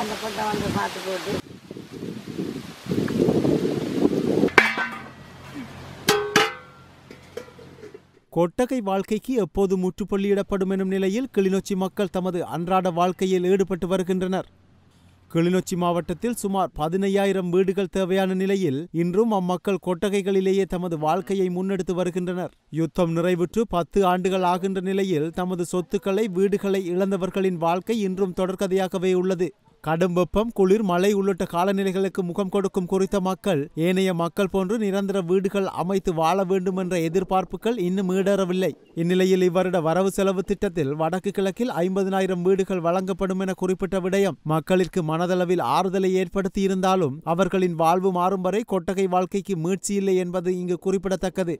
அந்த பொட்டை வந்து பார்த்து போட்டு கொட்டகை வாழ்க்கைக்கு எப்போது முற்றுப்புள்ளியிடப்படும் எனும் நிலையில் கிளிநொச்சி மக்கள் தமது அன்றாட வாழ்க்கையில் ஈடுபட்டு வருகின்றனர் கிளிநொச்சி மாவட்டத்தில் சுமார் பதினையாயிரம் வீடுகள் தேவையான நிலையில் இன்றும் அம்மக்கள் கொட்டகைகளிலேயே தமது வாழ்க்கையை முன்னெடுத்து வருகின்றனர் யுத்தம் நிறைவுற்று பத்து ஆண்டுகள் ஆகின்ற நிலையில் தமது சொத்துக்களை வீடுகளை இழந்தவர்களின் வாழ்க்கை இன்றும் தொடர்கதையாகவே உள்ளது கடும் வெப்பம் குளிர் மழை உள்ளிட்ட காலநிலைகளுக்கு முகம் கொடுக்கும் குறித்த மக்கள் ஏனைய மக்கள் போன்று நிரந்தர வீடுகள் அமைத்து வாழ வேண்டும் என்ற எதிர்பார்ப்புகள் இன்னும் ஈடேறவில்லை இந்நிலையில் இவரிட வரவு செலவு திட்டத்தில் வடக்கு கிழக்கில் ஐம்பதினாயிரம் வீடுகள் வழங்கப்படும் என குறிப்பிட்ட விடயம் மக்களிற்கு மனதளவில் ஆறுதலை ஏற்படுத்தி இருந்தாலும் அவர்களின் வாழ்வு மாறும் வரை கொட்டகை வாழ்க்கைக்கு மீட்சி இல்லை என்பது இங்கு குறிப்பிடத்தக்கது